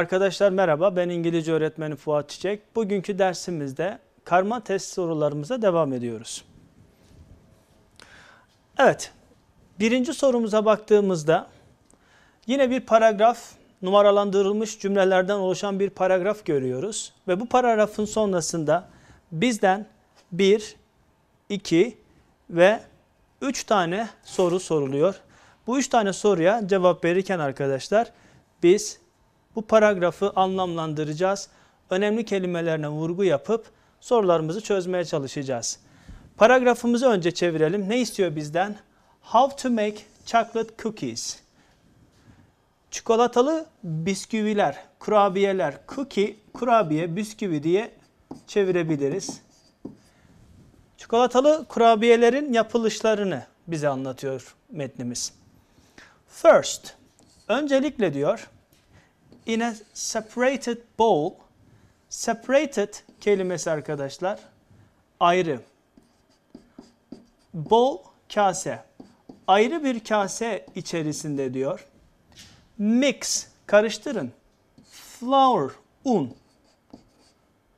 Arkadaşlar merhaba ben İngilizce öğretmeni Fuat Çiçek. Bugünkü dersimizde karma test sorularımıza devam ediyoruz. Evet birinci sorumuza baktığımızda yine bir paragraf numaralandırılmış cümlelerden oluşan bir paragraf görüyoruz. Ve bu paragrafın sonrasında bizden bir, iki ve üç tane soru soruluyor. Bu üç tane soruya cevap verirken arkadaşlar biz bu paragrafı anlamlandıracağız. Önemli kelimelerine vurgu yapıp sorularımızı çözmeye çalışacağız. Paragrafımızı önce çevirelim. Ne istiyor bizden? How to make chocolate cookies. Çikolatalı bisküviler, kurabiyeler, cookie, kurabiye, bisküvi diye çevirebiliriz. Çikolatalı kurabiyelerin yapılışlarını bize anlatıyor metnimiz. First, öncelikle diyor, in a separated bowl. Separated kelimesi arkadaşlar ayrı. Bowl kase. Ayrı bir kase içerisinde diyor. Mix karıştırın. Flour un.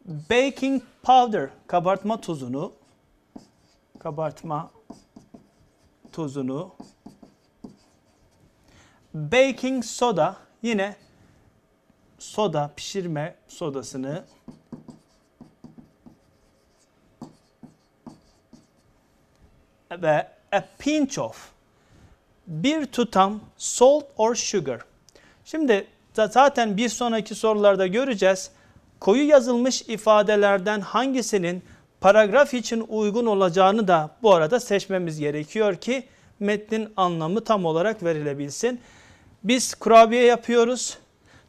Baking powder kabartma tuzunu kabartma tuzunu baking soda yine soda pişirme sodasını ve a pinch of bir tutam salt or sugar. Şimdi zaten bir sonraki sorularda göreceğiz. Koyu yazılmış ifadelerden hangisinin paragraf için uygun olacağını da bu arada seçmemiz gerekiyor ki metnin anlamı tam olarak verilebilsin. Biz kurabiye yapıyoruz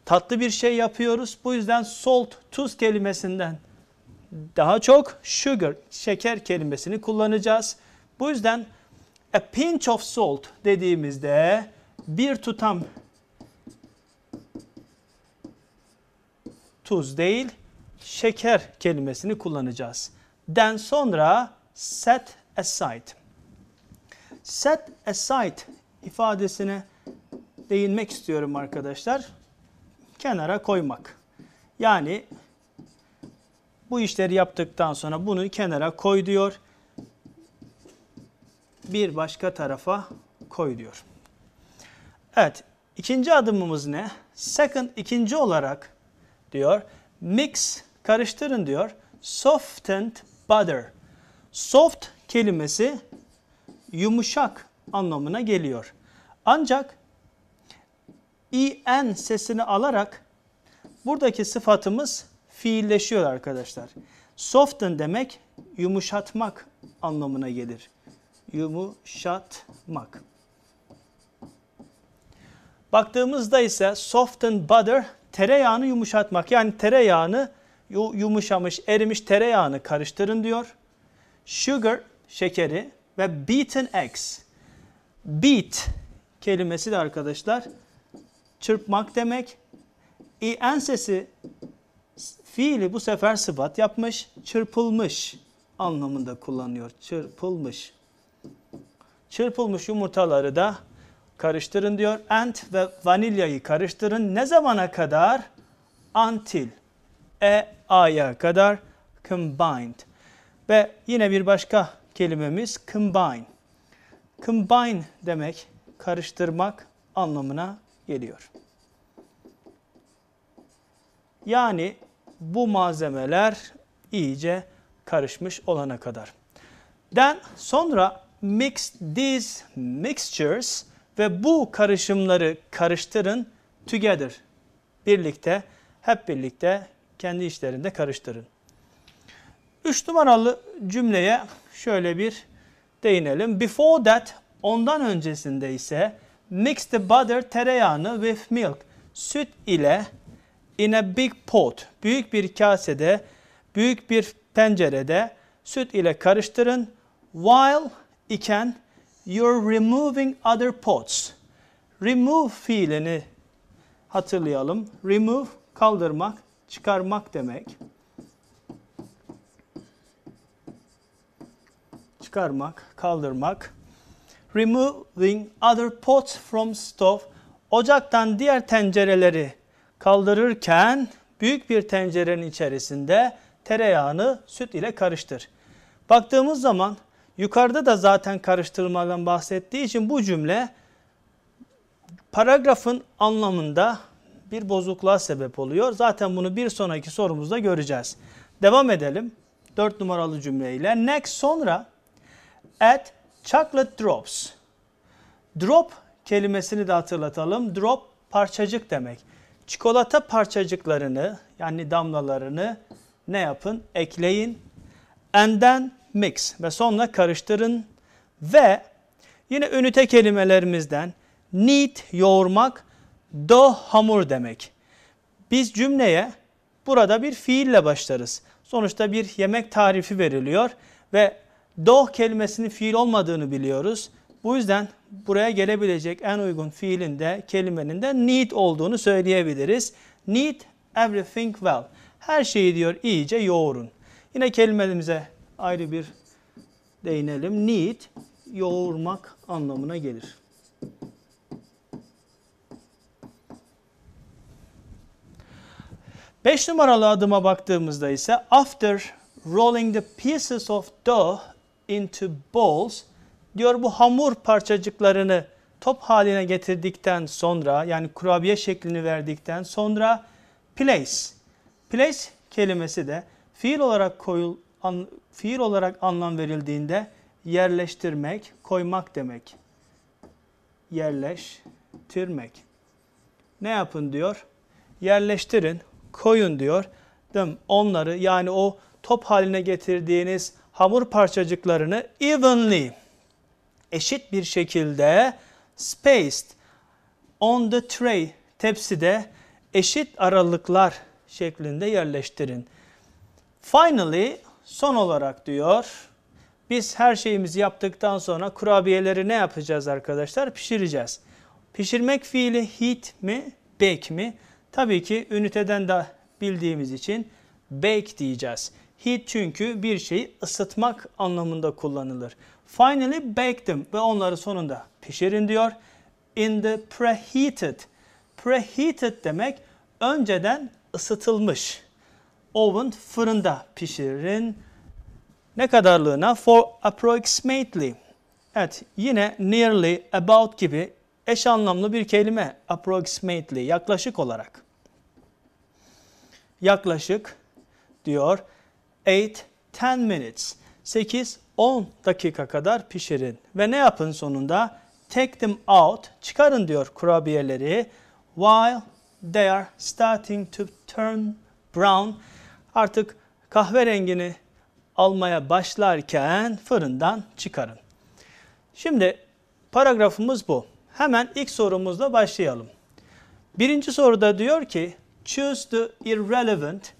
tatlı bir şey yapıyoruz. Bu yüzden salt tuz kelimesinden daha çok sugar şeker kelimesini kullanacağız. Bu yüzden a pinch of salt dediğimizde bir tutam tuz değil şeker kelimesini kullanacağız. Den sonra set aside. Set aside ifadesine değinmek istiyorum arkadaşlar kenara koymak. Yani bu işleri yaptıktan sonra bunu kenara koy diyor. Bir başka tarafa koy diyor. Evet, ikinci adımımız ne? Second ikinci olarak diyor. Mix karıştırın diyor. Softened butter. Soft kelimesi yumuşak anlamına geliyor. Ancak in sesini alarak buradaki sıfatımız fiilleşiyor arkadaşlar. Soften demek yumuşatmak anlamına gelir. Yumuşatmak. Baktığımızda ise soften butter tereyağını yumuşatmak. Yani tereyağını yumuşamış, erimiş tereyağını karıştırın diyor. Sugar şekeri ve beaten eggs. Beat kelimesi de arkadaşlar çırpmak demek. İ'en e, sesi fiili bu sefer sıfat yapmış. Çırpılmış anlamında kullanıyor. Çırpılmış. Çırpılmış yumurtaları da karıştırın diyor. Ant ve vanilyayı karıştırın. Ne zamana kadar? Until. E A'ya kadar combined. Ve yine bir başka kelimemiz combine. Combine demek karıştırmak anlamına geliyor. Yani bu malzemeler iyice karışmış olana kadar. Then sonra mix these mixtures ve bu karışımları karıştırın together. Birlikte, hep birlikte kendi işlerinde karıştırın. Üç numaralı cümleye şöyle bir değinelim. Before that, ondan öncesinde ise mix the butter tereyağını with milk, süt ile in a big pot, büyük bir kasede, büyük bir tencerede süt ile karıştırın. While iken you're removing other pots. Remove fiilini hatırlayalım. Remove kaldırmak, çıkarmak demek. Çıkarmak, kaldırmak. Removing other pots from stove. Ocaktan diğer tencereleri kaldırırken büyük bir tencerenin içerisinde tereyağını süt ile karıştır. Baktığımız zaman yukarıda da zaten karıştırmadan bahsettiği için bu cümle paragrafın anlamında bir bozukluğa sebep oluyor. Zaten bunu bir sonraki sorumuzda göreceğiz. Devam edelim. 4 numaralı cümleyle. Next sonra add chocolate drops. Drop kelimesini de hatırlatalım. Drop parçacık demek. Çikolata parçacıklarını yani damlalarını ne yapın? Ekleyin. And then mix ve sonra karıştırın ve yine ünite kelimelerimizden knead yoğurmak, dough hamur demek. Biz cümleye burada bir fiille başlarız. Sonuçta bir yemek tarifi veriliyor ve dough kelimesinin fiil olmadığını biliyoruz. Bu yüzden buraya gelebilecek en uygun fiilinde, kelimenin de need olduğunu söyleyebiliriz. Need everything well. Her şeyi diyor iyice yoğurun. Yine kelimemize ayrı bir değinelim. Need yoğurmak anlamına gelir. Beş numaralı adıma baktığımızda ise after rolling the pieces of dough into balls diyor bu hamur parçacıklarını top haline getirdikten sonra yani kurabiye şeklini verdikten sonra place. Place kelimesi de fiil olarak koyul an, fiil olarak anlam verildiğinde yerleştirmek, koymak demek. Yerleştirmek. Ne yapın diyor? Yerleştirin, koyun diyor. Değil Onları yani o top haline getirdiğiniz hamur parçacıklarını evenly eşit bir şekilde spaced on the tray tepside eşit aralıklar şeklinde yerleştirin. Finally son olarak diyor biz her şeyimizi yaptıktan sonra kurabiyeleri ne yapacağız arkadaşlar? Pişireceğiz. Pişirmek fiili heat mi, bake mi? Tabii ki üniteden de bildiğimiz için bake diyeceğiz. Heat çünkü bir şeyi ısıtmak anlamında kullanılır. Finally bake them ve onları sonunda pişirin diyor. In the preheated. Preheated demek önceden ısıtılmış. Oven fırında pişirin. Ne kadarlığına? For approximately. Evet yine nearly, about gibi eş anlamlı bir kelime. Approximately yaklaşık olarak. Yaklaşık diyor. 8 10 minutes. 8 10 dakika kadar pişirin ve ne yapın sonunda? Take them out, çıkarın diyor kurabiyeleri while they are starting to turn brown. Artık kahverengini almaya başlarken fırından çıkarın. Şimdi paragrafımız bu. Hemen ilk sorumuzla başlayalım. Birinci soruda diyor ki choose the irrelevant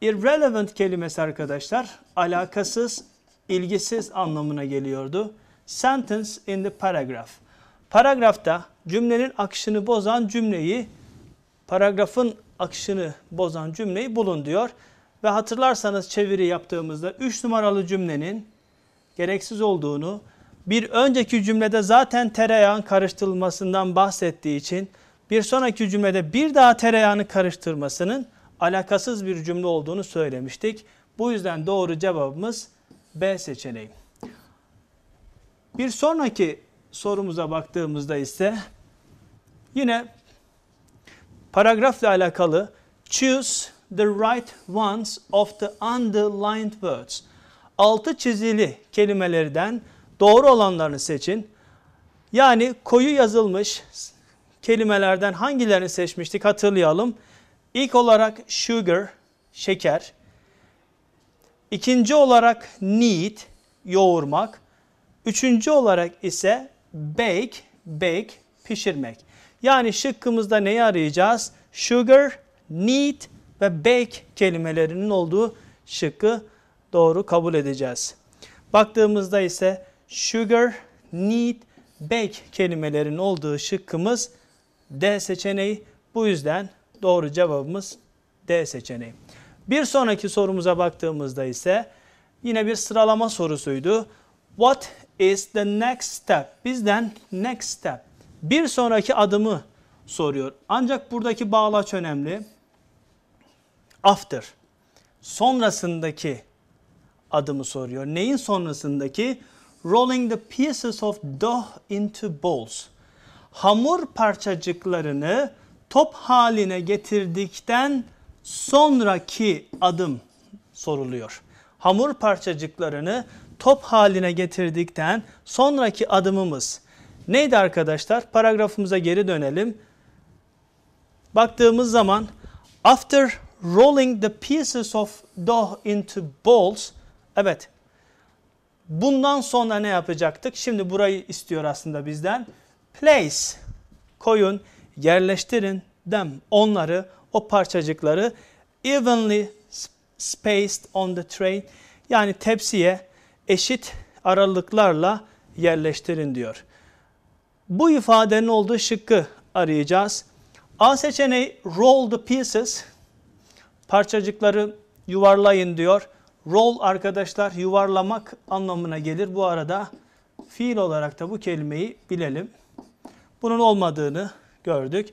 Irrelevant kelimesi arkadaşlar alakasız, ilgisiz anlamına geliyordu. Sentence in the paragraph. Paragrafta cümlenin akışını bozan cümleyi, paragrafın akışını bozan cümleyi bulun diyor. Ve hatırlarsanız çeviri yaptığımızda 3 numaralı cümlenin gereksiz olduğunu, bir önceki cümlede zaten tereyağın karıştırılmasından bahsettiği için bir sonraki cümlede bir daha tereyağını karıştırmasının alakasız bir cümle olduğunu söylemiştik. Bu yüzden doğru cevabımız B seçeneği. Bir sonraki sorumuza baktığımızda ise yine paragrafla alakalı choose the right ones of the underlined words. Altı çizili kelimelerden doğru olanlarını seçin. Yani koyu yazılmış kelimelerden hangilerini seçmiştik hatırlayalım. İlk olarak sugar, şeker. İkinci olarak knead, yoğurmak. Üçüncü olarak ise bake, bake, pişirmek. Yani şıkkımızda neyi arayacağız? Sugar, knead ve bake kelimelerinin olduğu şıkkı doğru kabul edeceğiz. Baktığımızda ise sugar, knead, bake kelimelerinin olduğu şıkkımız D seçeneği. Bu yüzden Doğru cevabımız D seçeneği. Bir sonraki sorumuza baktığımızda ise yine bir sıralama sorusuydu. What is the next step? Bizden next step. Bir sonraki adımı soruyor. Ancak buradaki bağlaç önemli. After. Sonrasındaki adımı soruyor. Neyin sonrasındaki? Rolling the pieces of dough into balls. Hamur parçacıklarını top haline getirdikten sonraki adım soruluyor. Hamur parçacıklarını top haline getirdikten sonraki adımımız neydi arkadaşlar? Paragrafımıza geri dönelim. Baktığımız zaman after rolling the pieces of dough into balls evet bundan sonra ne yapacaktık? Şimdi burayı istiyor aslında bizden. Place koyun yerleştirin them onları o parçacıkları evenly spaced on the tray, yani tepsiye eşit aralıklarla yerleştirin diyor. Bu ifadenin olduğu şıkkı arayacağız. A seçeneği roll the pieces parçacıkları yuvarlayın diyor. Roll arkadaşlar yuvarlamak anlamına gelir. Bu arada fiil olarak da bu kelimeyi bilelim. Bunun olmadığını gördük.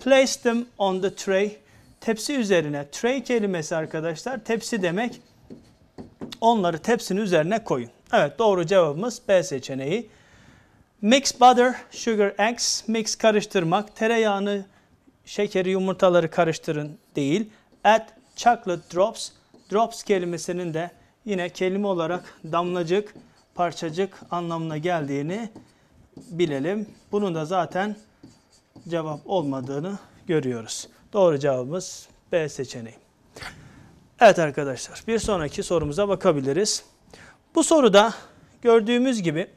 Place them on the tray. Tepsi üzerine. Tray kelimesi arkadaşlar tepsi demek. Onları tepsinin üzerine koyun. Evet doğru cevabımız B seçeneği. Mix butter, sugar, eggs. Mix karıştırmak. Tereyağını, şekeri, yumurtaları karıştırın değil. Add chocolate drops. Drops kelimesinin de yine kelime olarak damlacık, parçacık anlamına geldiğini bilelim. Bunu da zaten cevap olmadığını görüyoruz. Doğru cevabımız B seçeneği. Evet arkadaşlar bir sonraki sorumuza bakabiliriz. Bu soruda gördüğümüz gibi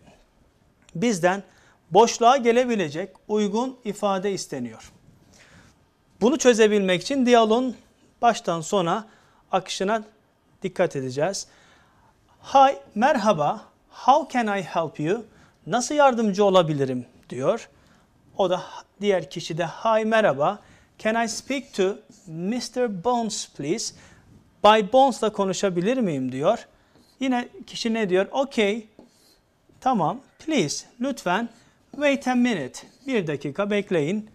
bizden boşluğa gelebilecek uygun ifade isteniyor. Bunu çözebilmek için diyalogun baştan sona akışına dikkat edeceğiz. Hi, merhaba, how can I help you? Nasıl yardımcı olabilirim diyor. O da diğer kişi de hi merhaba. Can I speak to Mr. Bones please? Bay Bones'la konuşabilir miyim diyor. Yine kişi ne diyor? Okay. Tamam. Please. Lütfen. Wait a minute. Bir dakika bekleyin.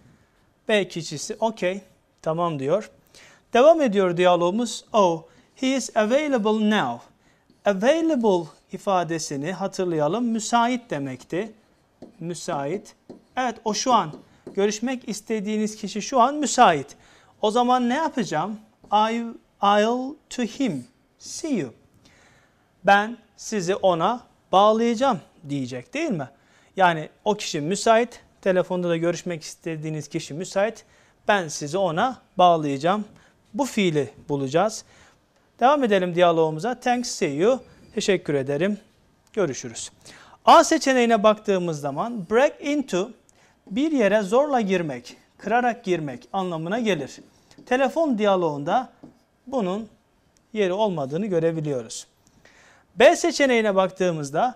B kişisi okay. Tamam diyor. Devam ediyor diyalogumuz. Oh, he is available now. Available ifadesini hatırlayalım. Müsait demekti. Müsait. Evet o şu an. Görüşmek istediğiniz kişi şu an müsait. O zaman ne yapacağım? I, I'll to him see you. Ben sizi ona bağlayacağım diyecek değil mi? Yani o kişi müsait. Telefonda da görüşmek istediğiniz kişi müsait. Ben sizi ona bağlayacağım. Bu fiili bulacağız. Devam edelim diyalogumuza. Thanks, see you. Teşekkür ederim. Görüşürüz. A seçeneğine baktığımız zaman break into bir yere zorla girmek, kırarak girmek anlamına gelir. Telefon diyaloğunda bunun yeri olmadığını görebiliyoruz. B seçeneğine baktığımızda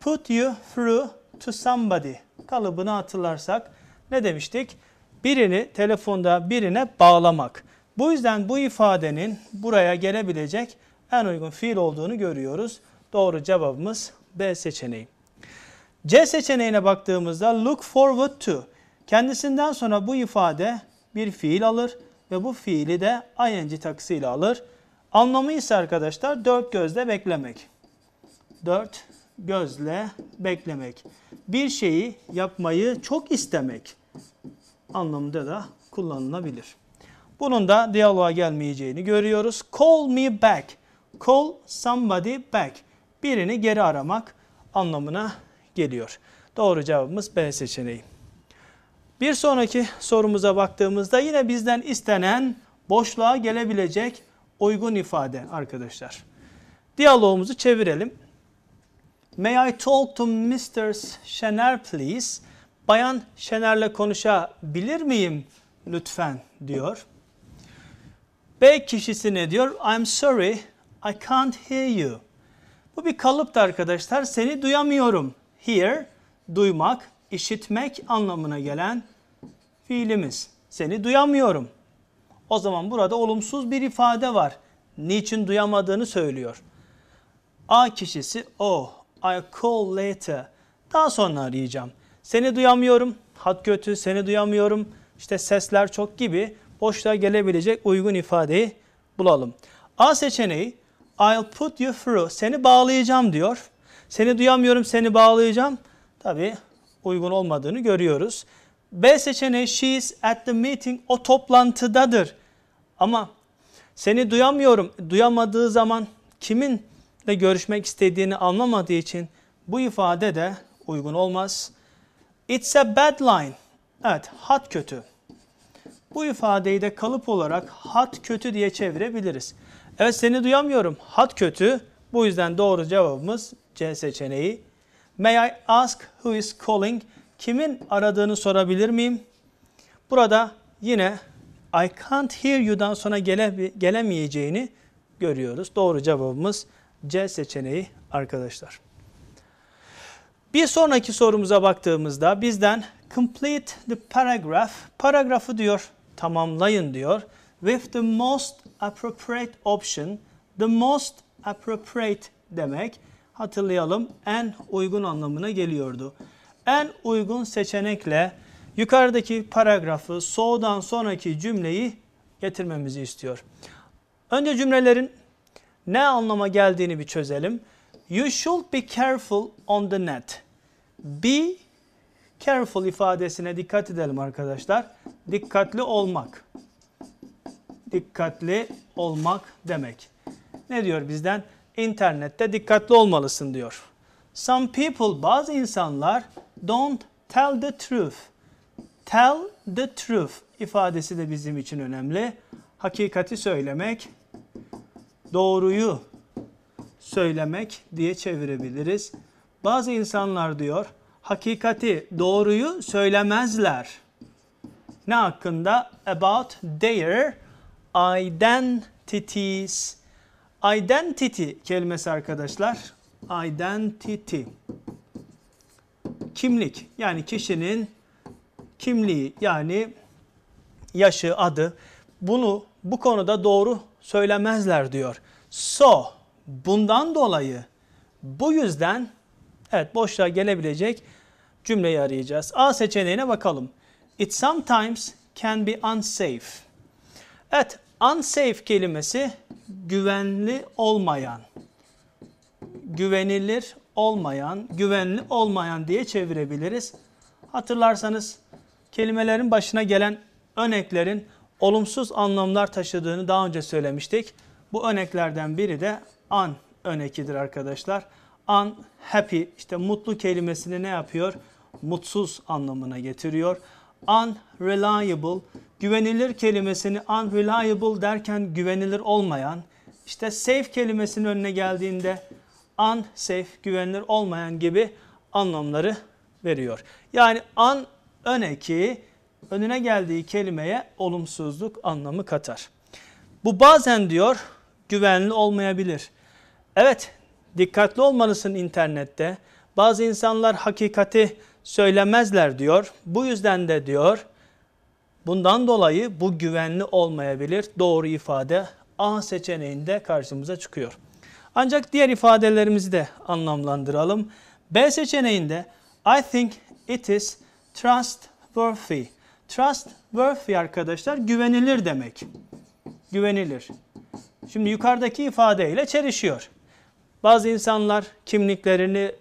put you through to somebody kalıbını hatırlarsak ne demiştik? Birini telefonda birine bağlamak. Bu yüzden bu ifadenin buraya gelebilecek en uygun fiil olduğunu görüyoruz. Doğru cevabımız B seçeneği. C seçeneğine baktığımızda look forward to kendisinden sonra bu ifade bir fiil alır ve bu fiili de ing taksıyla alır. Anlamı ise arkadaşlar dört gözle beklemek. Dört gözle beklemek. Bir şeyi yapmayı çok istemek anlamında da kullanılabilir. Bunun da diyaloğa gelmeyeceğini görüyoruz. Call me back. Call somebody back. Birini geri aramak anlamına geliyor. Doğru cevabımız B seçeneği. Bir sonraki sorumuza baktığımızda yine bizden istenen boşluğa gelebilecek uygun ifade arkadaşlar. Diyalogumuzu çevirelim. May I talk to Mr. Şener please? Bayan Şener'le konuşabilir miyim lütfen diyor. B kişisi ne diyor? I'm sorry I can't hear you. Bu bir kalıptı arkadaşlar. Seni duyamıyorum Hear, duymak, işitmek anlamına gelen fiilimiz. Seni duyamıyorum. O zaman burada olumsuz bir ifade var. Niçin duyamadığını söylüyor. A kişisi, oh, I call later. Daha sonra arayacağım. Seni duyamıyorum, hat kötü, seni duyamıyorum, İşte sesler çok gibi boşluğa gelebilecek uygun ifadeyi bulalım. A seçeneği, I'll put you through, seni bağlayacağım diyor. Seni duyamıyorum, seni bağlayacağım. Tabii uygun olmadığını görüyoruz. B seçeneği she is at the meeting o toplantıdadır. Ama seni duyamıyorum duyamadığı zaman kiminle görüşmek istediğini anlamadığı için bu ifade de uygun olmaz. It's a bad line. Evet hat kötü. Bu ifadeyi de kalıp olarak hat kötü diye çevirebiliriz. Evet seni duyamıyorum hat kötü. Bu yüzden doğru cevabımız C seçeneği. May I ask who is calling? Kimin aradığını sorabilir miyim? Burada yine I can't hear you'dan sonra gele, gelemeyeceğini görüyoruz. Doğru cevabımız C seçeneği arkadaşlar. Bir sonraki sorumuza baktığımızda bizden complete the paragraph, paragrafı diyor tamamlayın diyor. With the most appropriate option, the most appropriate demek hatırlayalım en uygun anlamına geliyordu. En uygun seçenekle yukarıdaki paragrafı soğudan sonraki cümleyi getirmemizi istiyor. Önce cümlelerin ne anlama geldiğini bir çözelim. You should be careful on the net. Be careful ifadesine dikkat edelim arkadaşlar. Dikkatli olmak. Dikkatli olmak demek. Ne diyor bizden? internette dikkatli olmalısın diyor. Some people, bazı insanlar don't tell the truth. Tell the truth ifadesi de bizim için önemli. Hakikati söylemek, doğruyu söylemek diye çevirebiliriz. Bazı insanlar diyor hakikati, doğruyu söylemezler. Ne hakkında? About their identities Identity kelimesi arkadaşlar. Identity. Kimlik yani kişinin kimliği yani yaşı, adı. Bunu bu konuda doğru söylemezler diyor. So bundan dolayı bu yüzden evet boşluğa gelebilecek cümleyi arayacağız. A seçeneğine bakalım. It sometimes can be unsafe. Evet unsafe kelimesi güvenli olmayan, güvenilir olmayan, güvenli olmayan diye çevirebiliriz. Hatırlarsanız kelimelerin başına gelen örneklerin olumsuz anlamlar taşıdığını daha önce söylemiştik. Bu örneklerden biri de an örnekidir arkadaşlar. An happy işte mutlu kelimesini ne yapıyor? Mutsuz anlamına getiriyor unreliable, güvenilir kelimesini unreliable derken güvenilir olmayan, işte safe kelimesinin önüne geldiğinde unsafe, güvenilir olmayan gibi anlamları veriyor. Yani an öneki önüne geldiği kelimeye olumsuzluk anlamı katar. Bu bazen diyor güvenli olmayabilir. Evet dikkatli olmalısın internette. Bazı insanlar hakikati söylemezler diyor. Bu yüzden de diyor bundan dolayı bu güvenli olmayabilir. Doğru ifade A seçeneğinde karşımıza çıkıyor. Ancak diğer ifadelerimizi de anlamlandıralım. B seçeneğinde I think it is trustworthy. Trustworthy arkadaşlar güvenilir demek. Güvenilir. Şimdi yukarıdaki ifadeyle çelişiyor. Bazı insanlar kimliklerini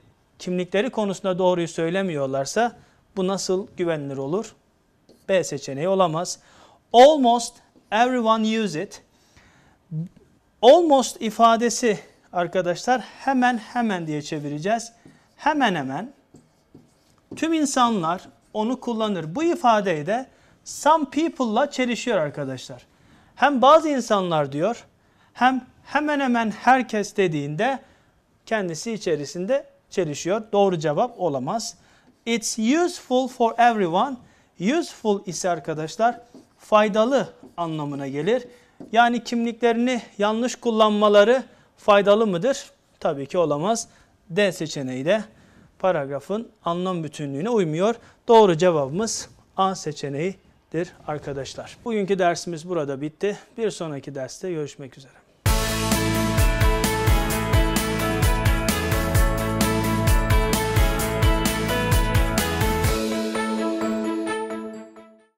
kimlikleri konusunda doğruyu söylemiyorlarsa bu nasıl güvenilir olur? B seçeneği olamaz. Almost everyone use it. Almost ifadesi arkadaşlar hemen hemen diye çevireceğiz. Hemen hemen tüm insanlar onu kullanır. Bu ifadeyi de some people'la çelişiyor arkadaşlar. Hem bazı insanlar diyor hem hemen hemen herkes dediğinde kendisi içerisinde çelişiyor. Doğru cevap olamaz. It's useful for everyone. Useful ise arkadaşlar faydalı anlamına gelir. Yani kimliklerini yanlış kullanmaları faydalı mıdır? Tabii ki olamaz. D seçeneği de paragrafın anlam bütünlüğüne uymuyor. Doğru cevabımız A seçeneğidir arkadaşlar. Bugünkü dersimiz burada bitti. Bir sonraki derste görüşmek üzere.